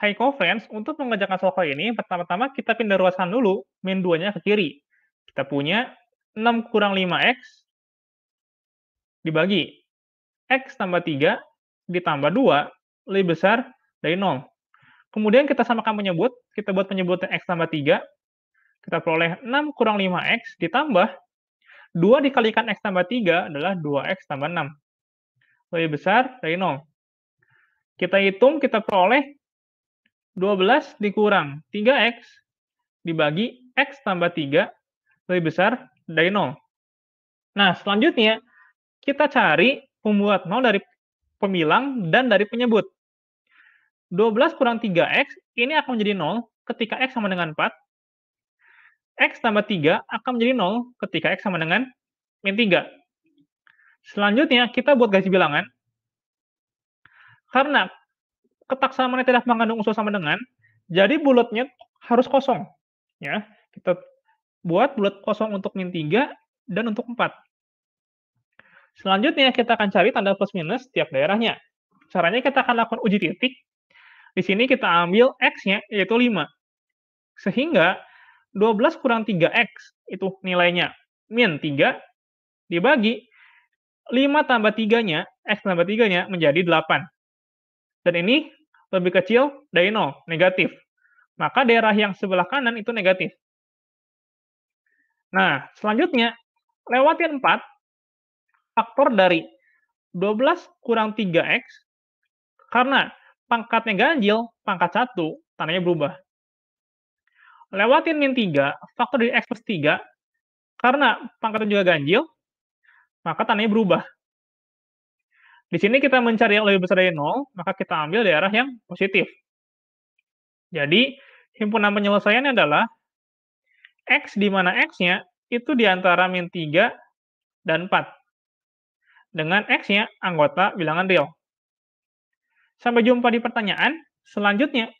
Hai High Friends, untuk mengerjakan soal kali ini, pertama-tama kita pindah ruasan dulu, min 2-nya ke kiri. Kita punya 6 kurang 5x dibagi x tambah 3 ditambah 2 lebih besar dari 0. Kemudian kita samakan penyebut, kita buat penyebutan x tambah 3, kita peroleh 6 kurang 5x ditambah 2 dikalikan x tambah 3 adalah 2x tambah 6. Lebih besar dari 0. Kita hitung, kita peroleh 12 dikurang 3X dibagi X tambah 3 lebih besar dari 0. Nah, selanjutnya kita cari pembuat 0 dari pemilang dan dari penyebut. 12 kurang 3X ini akan menjadi 0 ketika X sama dengan 4. X tambah 3 akan menjadi 0 ketika X sama dengan min 3. Selanjutnya, kita buat gaji bilangan. Karena ketaksamannya tidak mengandung unsur sama dengan, jadi bulatnya harus kosong. Ya, kita buat bulat kosong untuk min 3 dan untuk 4. Selanjutnya kita akan cari tanda plus minus tiap daerahnya. Caranya kita akan lakukan uji titik. Di sini kita ambil x-nya yaitu 5. Sehingga 12 kurang 3x itu nilainya min 3 dibagi 5 tambah 3-nya, x tambah 3-nya menjadi 8. Dan ini lebih kecil dari 0, negatif. Maka daerah yang sebelah kanan itu negatif. Nah, selanjutnya, lewati 4, faktor dari 12 kurang 3x, karena pangkatnya ganjil, pangkat 1, tanahnya berubah. Lewatin min 3, faktor dari x plus 3, karena pangkatnya juga ganjil, maka tanahnya berubah. Di sini kita mencari yang lebih besar dari 0, maka kita ambil daerah yang positif. Jadi, himpunan penyelesaiannya adalah X di mana X-nya itu di antara min 3 dan 4. Dengan X-nya anggota bilangan real. Sampai jumpa di pertanyaan. Selanjutnya,